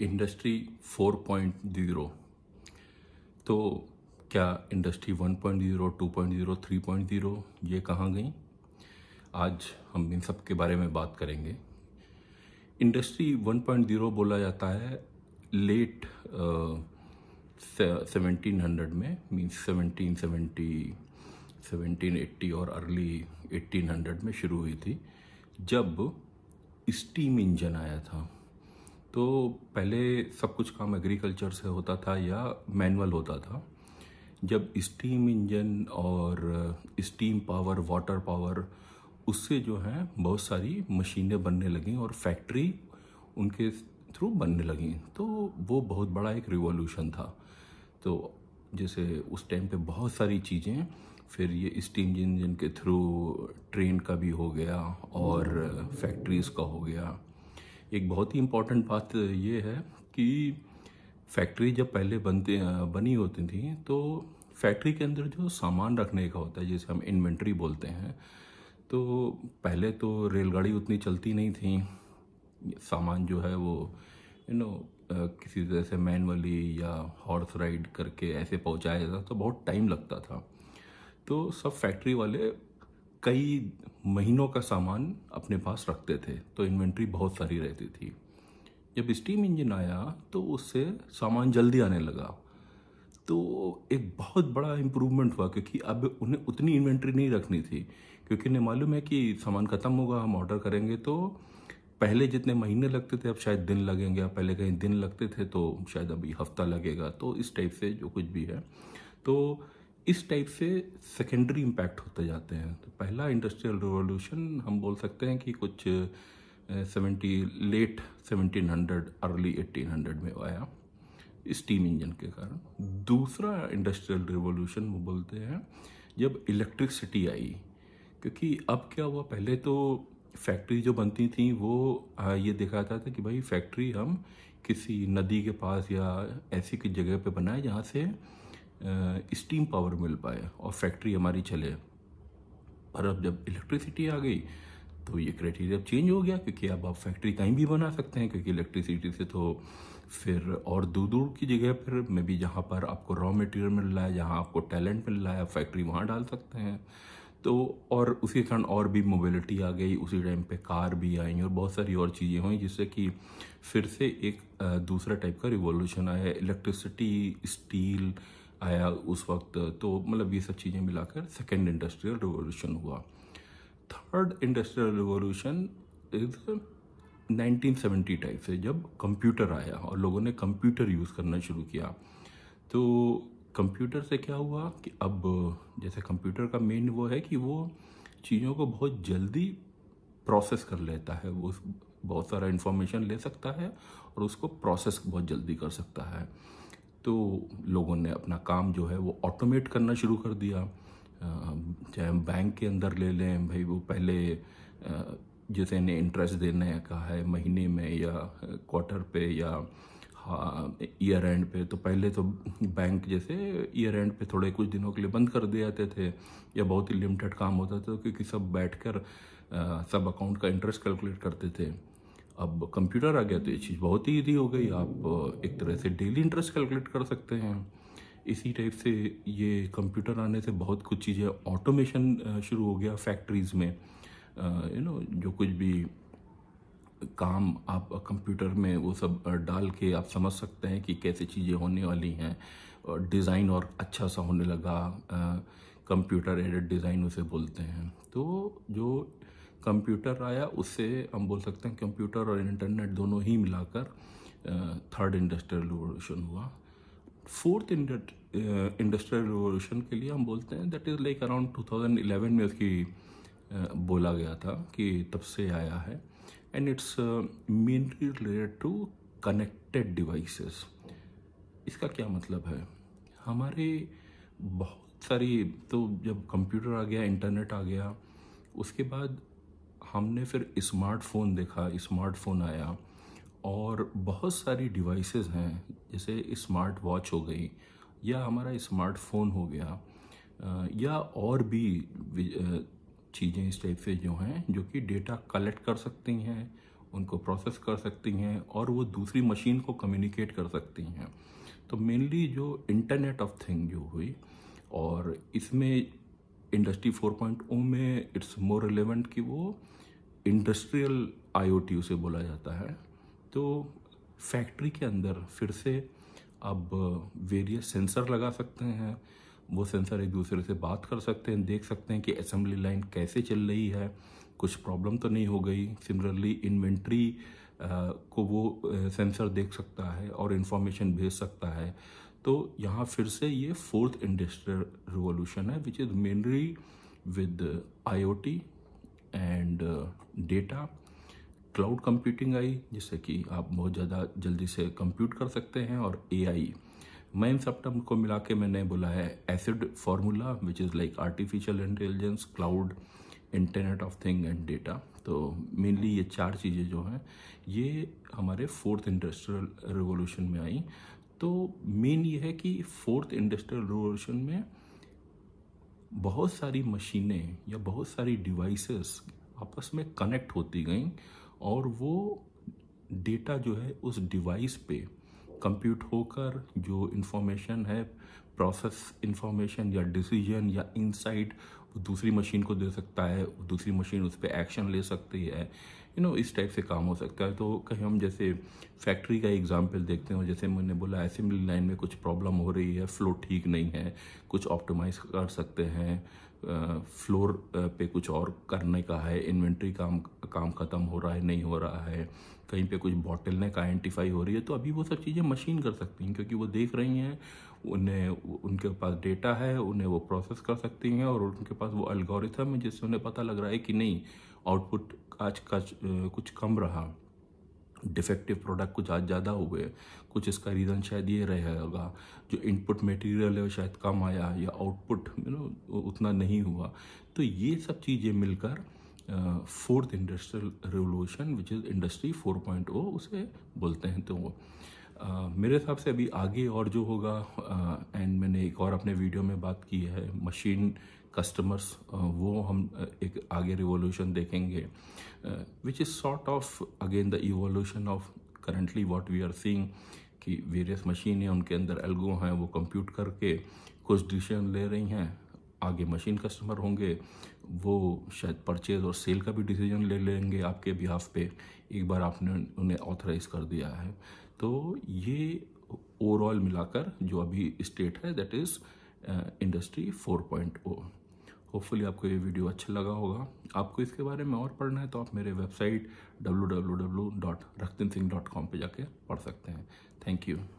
industry 4.0 तो क्या industry 1.0, 2.0, 3.0 ये कहाँ गई आज हम इन सब के बारे में बात करेंगे इंडस्ट्री 1.0 बोला जाता है लेट सेवनटीन हंड्रेड में means seventeen seventy seventeen eighty और अर्ली एट्टीन हंड्रेड में शुरू हुई थी जब स्टीम इंजन आया था तो पहले सब कुछ काम एग्रीकल्चर से होता था या मैनुअल होता था जब स्टीम इंजन और स्टीम पावर वाटर पावर उससे जो है बहुत सारी मशीनें बनने लगें और फैक्ट्री उनके थ्रू बनने लगी तो वो बहुत बड़ा एक रिवॉल्यूशन था तो जैसे उस टाइम पे बहुत सारी चीज़ें फिर ये स्टीम इंजन के थ्रू ट्रेन का भी हो गया और फैक्ट्रीज़ uh, का हो गया एक बहुत ही इम्पॉर्टेंट बात ये है कि फैक्ट्री जब पहले बनते बनी होती थी तो फैक्ट्री के अंदर जो सामान रखने का होता है जिसे हम इन्वेंट्री बोलते हैं तो पहले तो रेलगाड़ी उतनी चलती नहीं थी सामान जो है वो यू नो किसी तरह से मैनुअली या हॉर्स राइड करके ऐसे पहुंचाया जाता तो बहुत टाइम लगता था तो सब फैक्ट्री वाले कई महीनों का सामान अपने पास रखते थे तो इन्वेंट्री बहुत सारी रहती थी जब स्टीम इंजन आया तो उससे सामान जल्दी आने लगा तो एक बहुत बड़ा इम्प्रूवमेंट हुआ क्योंकि अब उन्हें उतनी इन्वेंट्री नहीं रखनी थी क्योंकि उन्हें मालूम है कि सामान ख़त्म होगा हम ऑर्डर करेंगे तो पहले जितने महीने लगते थे अब शायद दिन लगेंगे या पहले कहीं दिन लगते थे तो शायद अभी हफ्ता लगेगा तो इस टाइप से जो कुछ भी है तो इस टाइप से सेकेंडरी इम्पैक्ट होते जाते हैं तो पहला इंडस्ट्रियल रिवॉल्यूशन हम बोल सकते हैं कि कुछ seventy late seventeen hundred early eighteen hundred में आया स्टीम इंजन के कारण दूसरा इंडस्ट्रियल रिवॉल्यूशन वो बोलते हैं जब इलेक्ट्रिसिटी आई क्योंकि अब क्या हुआ पहले तो फैक्ट्री जो बनती थी वो ये देखा जाता था कि भाई फैक्ट्री हम किसी नदी के पास या ऐसी किसी जगह पे बनाए जहाँ से स्टीम पावर मिल पाए और फैक्ट्री हमारी चले पर अब जब इलेक्ट्रिसिटी आ गई तो ये क्राइटेरिया चेंज हो गया क्योंकि अब आप फैक्ट्री कहीं भी बना सकते हैं क्योंकि इलेक्ट्रिसिटी से तो फिर और दूर दूर की जगह पर मे भी जहाँ पर आपको रॉ मटेरियल मिल रहा है जहाँ आपको टैलेंट मिल रहा है आप फैक्ट्री वहाँ डाल सकते हैं तो और उसी कारण और भी मोबिलिटी आ गई उसी टाइम पे कार भी आई और बहुत सारी और चीज़ें हुई जिससे कि फिर से एक दूसरा टाइप का रिवॉल्यूशन आया इलेक्ट्रिसिटी स्टील आया उस वक्त तो मतलब ये सब चीज़ें मिलाकर सेकेंड इंडस्ट्रियल रिवोल्यूशन हुआ third industrial revolution is 1970 type से जब कंप्यूटर आया और लोगों ने कंप्यूटर यूज़ करना शुरू किया तो कंप्यूटर से क्या हुआ कि अब जैसे कंप्यूटर का मेन वो है कि वो चीज़ों को बहुत जल्दी प्रोसेस कर लेता है वो बहुत सारा इंफॉर्मेशन ले सकता है और उसको प्रोसेस बहुत जल्दी कर सकता है तो लोगों ने अपना काम जो है वो ऑटोमेट करना शुरू कर दिया चाहे हम बैंक के अंदर ले लें भाई वो पहले जैसे इन्हें इंटरेस्ट देने का है महीने में या क्वार्टर पे या ईयर एंड पे तो पहले तो बैंक जैसे ईयर एंड पे थोड़े कुछ दिनों के लिए बंद कर दिए जाते थे या बहुत ही लिमिटेड काम होता था क्योंकि सब बैठकर सब अकाउंट का इंटरेस्ट कैलकुलेट करते थे अब कंप्यूटर आ गया तो ये चीज़ बहुत ही ईजी हो गई आप एक तरह से डेली इंटरेस्ट कैलकुलेट कर सकते हैं इसी टाइप से ये कंप्यूटर आने से बहुत कुछ चीज़ें ऑटोमेशन शुरू हो गया फैक्ट्रीज़ में यू नो जो कुछ भी काम आप कंप्यूटर में वो सब डाल के आप समझ सकते हैं कि कैसे चीज़ें होने वाली हैं डिज़ाइन और अच्छा सा होने लगा कंप्यूटर एडेड डिज़ाइन उसे बोलते हैं तो जो कंप्यूटर आया उससे हम बोल सकते हैं कंप्यूटर और इंटरनेट दोनों ही मिलाकर थर्ड इंडस्ट्रियल रिवोल्यूशन हुआ फोर्थ इंडस्ट्रियल रिवोल्यूशन के लिए हम बोलते हैं दैट इज़ लाइक अराउंड 2011 में उसकी बोला गया था कि तब से आया है and it's mainly related to connected devices इसका क्या मतलब है हमारे बहुत सारी तो जब कंप्यूटर आ गया इंटरनेट आ गया उसके बाद हमने फिर स्मार्टफ़ोन देखा स्मार्टफ़ोन आया और बहुत सारी डिवाइसेस हैं जैसे स्मार्ट वॉच हो गई या हमारा स्मार्टफ़ोन हो गया या और भी चीज़ें इस टाइप से जो हैं जो कि डेटा कलेक्ट कर सकती हैं उनको प्रोसेस कर सकती हैं और वो दूसरी मशीन को कम्युनिकेट कर सकती हैं तो मेनली जो इंटरनेट ऑफ थिंग जो हुई और इसमें इंडस्ट्री 4.0 में इट्स मोर रिलेवेंट कि वो इंडस्ट्रियल आईओटी उसे बोला जाता है तो फैक्ट्री के अंदर फिर से अब वेरियस सेंसर लगा सकते हैं वो सेंसर एक दूसरे से बात कर सकते हैं देख सकते हैं कि असेंबली लाइन कैसे चल रही है कुछ प्रॉब्लम तो नहीं हो गई सिमिलरली इन्वेंट्री को वो सेंसर देख सकता है और इन्फॉर्मेशन भेज सकता है तो यहाँ फिर से ये फोर्थ इंडस्ट्रियल रिवॉल्यूशन है which is mainly with IoT and data cloud computing I जिससे कि आप बहुत ज़्यादा जल्दी से कंप्यूट कर सकते हैं और एआई मैं इन सब टर्म को मिला के मैंने बोला है acid formula which is like artificial intelligence cloud internet of thing and data तो मेनली ये चार चीज़ें जो हैं ये हमारे फोर्थ इंडस्ट्रियल रिवोल्यूशन में आई तो मेन ये है कि फोर्थ इंडस्ट्रियल रिवोल्यूशन में बहुत सारी मशीनें या बहुत सारी डिवाइसेस आपस में कनेक्ट होती गईं और वो डेटा जो है उस डिवाइस पे कंप्यूट होकर जो इन्फॉर्मेशन है प्रोसेस इन्फॉर्मेशन या डिसीजन या इनसाइट दूसरी मशीन को दे सकता है दूसरी मशीन उस पर एक्शन ले सकती है यू नो इस टाइप से काम हो सकता है तो कहीं हम जैसे फैक्ट्री का एग्जाम्पल देखते हैं जैसे मैंने बोला असेंबली लाइन में कुछ प्रॉब्लम हो रही है फ्लो ठीक नहीं है कुछ ऑप्टिमाइज कर सकते हैं फ्लोर पे कुछ और करने का है इन्वेंट्री काम काम ख़त्म हो रहा है नहीं हो रहा है कहीं पे कुछ बॉटल नेक आइडेंटिफाई हो रही है तो अभी वो सब चीज़ें मशीन कर सकती हैं क्योंकि वो देख रही हैं उन्हें उनके पास डेटा है उन्हें वो प्रोसेस कर सकती हैं और उनके पास वो अल्गोरिथम है जिससे उन्हें पता लग रहा है कि नहीं आउटपुट आज का कुछ कम रहा डिफेक्टिव प्रोडक्ट कुछ आज ज़्यादा हुए कुछ इसका रीज़न शायद ये रहेगा जो इनपुट मटेरियल है वो शायद कम आया या आउटपुट यू नो उतना नहीं हुआ तो ये सब चीज़ें मिलकर fourth industrial revolution which is industry 4.0 उसे बोलते हैं तो वो मेरे हिसाब से अभी आगे और जो होगा एंड मैंने एक और अपने वीडियो में बात की है मशीन कस्टमर्स वो हम एक आगे रिवोल्यूशन देखेंगे which is sort of again the evolution of currently what we are seeing कि वेरियस मशीनें उनके अंदर एल्गो हैं वो कंप्यूट करके कुछ डिसीजन ले रही हैं आगे मशीन कस्टमर होंगे वो शायद परचेज और सेल का भी डिसीजन ले लेंगे आपके बिहाफ पे एक बार आपने उन्हें ऑथराइज कर दिया है तो ये ओवरऑल मिलाकर जो अभी स्टेट है दैट इज़ इंडस्ट्री 4.0 होपफुली आपको ये वीडियो अच्छा लगा होगा आपको इसके बारे में और पढ़ना है तो आप मेरे website W W W dot रखतिन सिंह डॉट कॉम पर जाके पढ़ सकते हैं थैंक यू